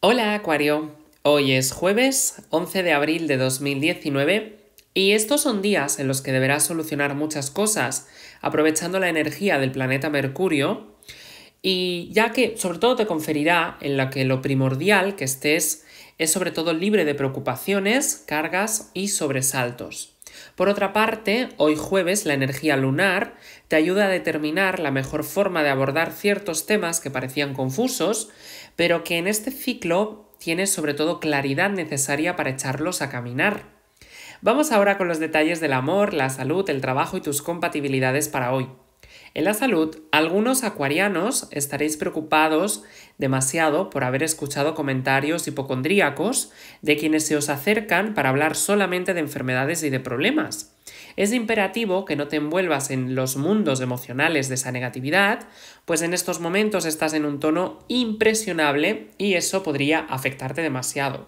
Hola Acuario, hoy es jueves 11 de abril de 2019 y estos son días en los que deberás solucionar muchas cosas aprovechando la energía del planeta Mercurio y ya que sobre todo te conferirá en la que lo primordial que estés es sobre todo libre de preocupaciones, cargas y sobresaltos. Por otra parte, hoy jueves la energía lunar te ayuda a determinar la mejor forma de abordar ciertos temas que parecían confusos, pero que en este ciclo tienes sobre todo claridad necesaria para echarlos a caminar. Vamos ahora con los detalles del amor, la salud, el trabajo y tus compatibilidades para hoy. En la salud, algunos acuarianos estaréis preocupados demasiado por haber escuchado comentarios hipocondríacos de quienes se os acercan para hablar solamente de enfermedades y de problemas. Es imperativo que no te envuelvas en los mundos emocionales de esa negatividad, pues en estos momentos estás en un tono impresionable y eso podría afectarte demasiado.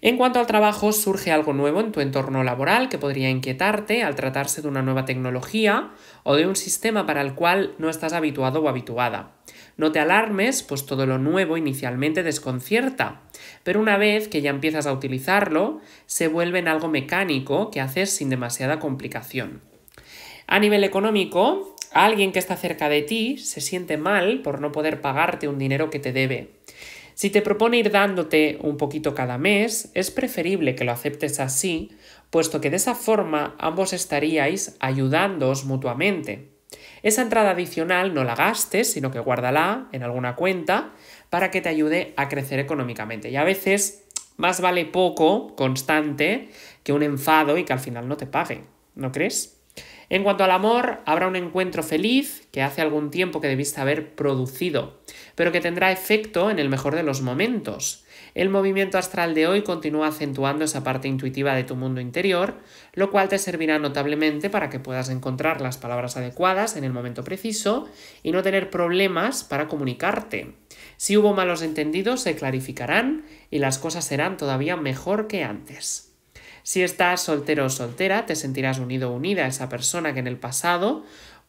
En cuanto al trabajo, surge algo nuevo en tu entorno laboral que podría inquietarte al tratarse de una nueva tecnología o de un sistema para el cual no estás habituado o habituada. No te alarmes, pues todo lo nuevo inicialmente desconcierta, pero una vez que ya empiezas a utilizarlo, se vuelve en algo mecánico que haces sin demasiada complicación. A nivel económico, alguien que está cerca de ti se siente mal por no poder pagarte un dinero que te debe. Si te propone ir dándote un poquito cada mes, es preferible que lo aceptes así, puesto que de esa forma ambos estaríais ayudándoos mutuamente. Esa entrada adicional no la gastes, sino que guárdala en alguna cuenta para que te ayude a crecer económicamente. Y a veces más vale poco, constante, que un enfado y que al final no te pague, ¿no crees? En cuanto al amor, habrá un encuentro feliz que hace algún tiempo que debiste haber producido, pero que tendrá efecto en el mejor de los momentos. El movimiento astral de hoy continúa acentuando esa parte intuitiva de tu mundo interior, lo cual te servirá notablemente para que puedas encontrar las palabras adecuadas en el momento preciso y no tener problemas para comunicarte. Si hubo malos entendidos, se clarificarán y las cosas serán todavía mejor que antes. Si estás soltero o soltera, te sentirás unido o unida a esa persona que en el pasado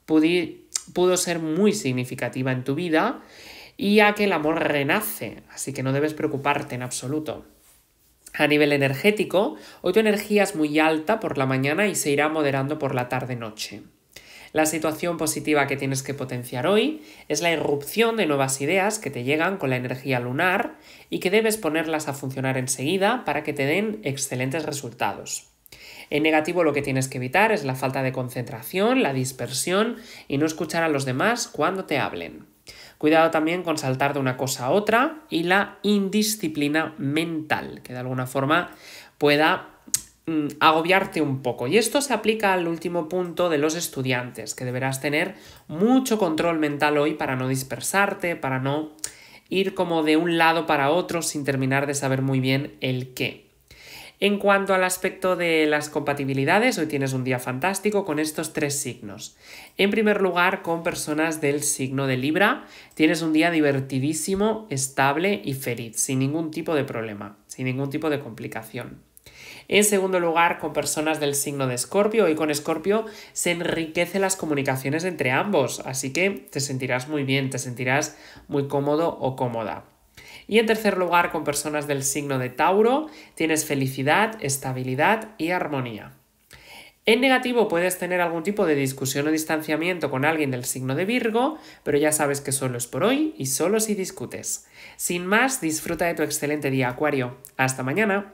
pudo ser muy significativa en tu vida y a que el amor renace, así que no debes preocuparte en absoluto. A nivel energético, hoy tu energía es muy alta por la mañana y se irá moderando por la tarde-noche. La situación positiva que tienes que potenciar hoy es la irrupción de nuevas ideas que te llegan con la energía lunar y que debes ponerlas a funcionar enseguida para que te den excelentes resultados. En negativo lo que tienes que evitar es la falta de concentración, la dispersión y no escuchar a los demás cuando te hablen. Cuidado también con saltar de una cosa a otra y la indisciplina mental, que de alguna forma pueda Mm, agobiarte un poco. Y esto se aplica al último punto de los estudiantes, que deberás tener mucho control mental hoy para no dispersarte, para no ir como de un lado para otro sin terminar de saber muy bien el qué. En cuanto al aspecto de las compatibilidades, hoy tienes un día fantástico con estos tres signos. En primer lugar, con personas del signo de Libra, tienes un día divertidísimo, estable y feliz, sin ningún tipo de problema, sin ningún tipo de complicación. En segundo lugar, con personas del signo de Escorpio y con Escorpio se enriquecen las comunicaciones entre ambos, así que te sentirás muy bien, te sentirás muy cómodo o cómoda. Y en tercer lugar, con personas del signo de Tauro, tienes felicidad, estabilidad y armonía. En negativo puedes tener algún tipo de discusión o distanciamiento con alguien del signo de Virgo, pero ya sabes que solo es por hoy y solo si discutes. Sin más, disfruta de tu excelente día, Acuario. Hasta mañana.